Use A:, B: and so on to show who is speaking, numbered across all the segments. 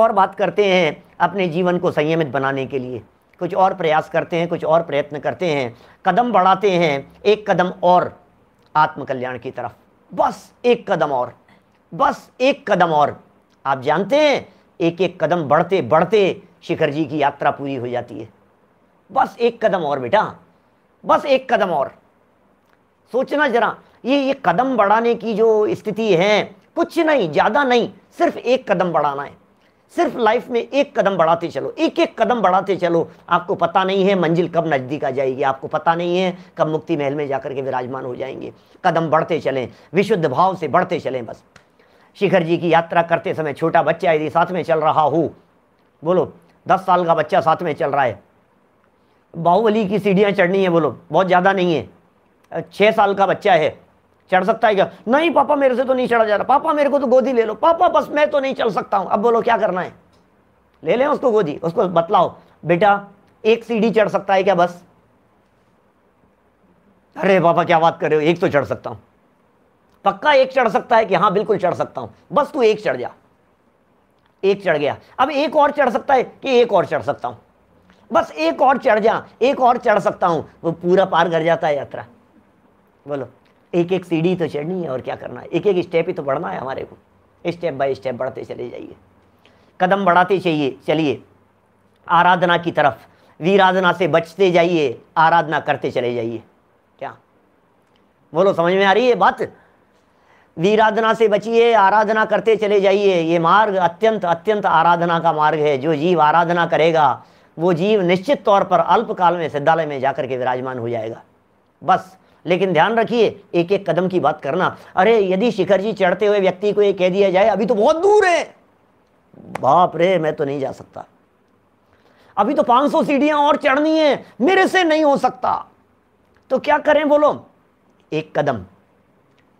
A: और बात करते हैं अपने जीवन को संयमित बनाने के लिए कुछ और प्रयास करते हैं कुछ और प्रयत्न करते हैं कदम बढ़ाते हैं एक कदम और आत्मकल्याण की तरफ बस एक कदम और बस एक कदम और आप जानते हैं एक एक कदम बढ़ते बढ़ते शिखर जी की यात्रा पूरी हो जाती है बस एक कदम और बेटा बस एक कदम और सोचना जरा ये ये कदम बढ़ाने की जो स्थिति है कुछ नहीं ज़्यादा नहीं सिर्फ एक कदम बढ़ाना है सिर्फ लाइफ में एक कदम बढ़ाते चलो एक एक कदम बढ़ाते चलो आपको पता नहीं है मंजिल कब नज़दीक आ जाएगी आपको पता नहीं है कब मुक्ति महल में जाकर के विराजमान हो जाएंगे कदम बढ़ते चलें विशुद्ध भाव से बढ़ते चलें बस शिखर जी की यात्रा करते समय छोटा बच्चा यदि साथ में चल रहा हो बोलो दस साल का बच्चा साथ में चल रहा है बाहुबली की सीढ़ियाँ चढ़नी है बोलो बहुत ज़्यादा नहीं है छः साल का बच्चा है चढ़ सकता है क्या नहीं पापा मेरे से तो नहीं चढ़ा जा रहा पापा मेरे को तो गोदी ले लो पापा बस मैं तो नहीं चल सकता हूं अब बोलो क्या करना है ले लें उसको गोदी उसको बतलाओ बेटा एक सीढ़ी चढ़ सकता है क्या बस अरे पापा क्या बात कर रहे हो एक तो चढ़ सकता हूं पक्का एक चढ़ सकता है कि हाँ बिल्कुल चढ़ सकता हूं बस तू एक चढ़ जा एक चढ़ गया अब एक और चढ़ सकता है कि एक और चढ़ सकता हूं बस एक और चढ़ जा एक और चढ़ सकता हूं वो पूरा पार कर जाता है यात्रा बोलो एक एक सीढ़ी तो चढ़नी है और क्या करना है एक एक स्टेप ही तो बढ़ना है हमारे को स्टेप बाय स्टेप बढ़ते चले जाइए कदम बढ़ाते चाहिए चलिए आराधना की तरफ वीराधना से बचते जाइए आराधना करते चले जाइए क्या बोलो समझ में आ रही है बात वीराधना से बचिए आराधना करते चले जाइए ये मार्ग अत्यंत अत्यंत आराधना का मार्ग है जो जीव आराधना करेगा वो जीव निश्चित तौर पर अल्पकाल में सिद्धालय में जाकर के विराजमान हो जाएगा बस लेकिन ध्यान रखिए एक एक कदम की बात करना अरे यदि शिखर जी चढ़ते हुए व्यक्ति को ये कह दिया जाए अभी तो बहुत दूर है बाप रे मैं तो नहीं जा सकता अभी तो 500 सौ सीढ़ियां और चढ़नी है मेरे से नहीं हो सकता तो क्या करें बोलो एक कदम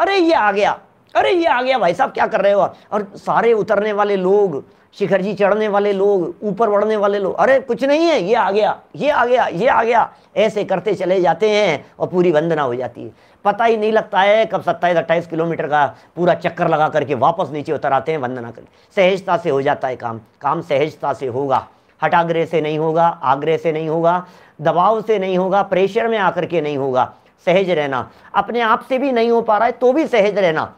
A: अरे ये आ गया अरे ये आ गया भाई साहब क्या कर रहे हो और सारे उतरने वाले लोग शिखर जी चढ़ने वाले लोग ऊपर बढ़ने वाले लोग अरे कुछ नहीं है ये आ गया ये आ गया ये आ गया ऐसे करते चले जाते हैं और पूरी वंदना हो जाती है पता ही नहीं लगता है कब सत्ताईस अट्ठाईस किलोमीटर का पूरा चक्कर लगा करके वापस नीचे उतर आते हैं वंदना कर सहजता से हो जाता है काम काम सहजता से होगा हटाग्रह से नहीं होगा आग्रह से नहीं होगा दबाव से नहीं होगा प्रेशर में आकर के नहीं होगा सहज रहना अपने आप से भी नहीं हो पा रहा है तो भी सहज रहना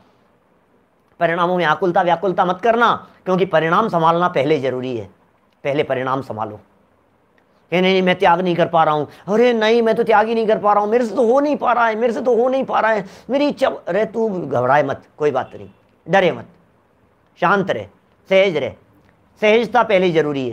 A: परिणामों में आकुलता व्याकुलता मत करना क्योंकि परिणाम संभालना पहले ज़रूरी है पहले परिणाम संभालो कि नहीं मैं त्याग नहीं कर पा रहा हूँ अरे नहीं मैं तो त्याग ही नहीं कर पा रहा हूँ मेरे से तो हो नहीं पा रहा है मेरे से तो हो नहीं पा रहा है मेरी इच्छा अरे तू घबराए मत कोई बात नहीं डरे मत शांत रहे सहज रहे सहजता पहले ज़रूरी है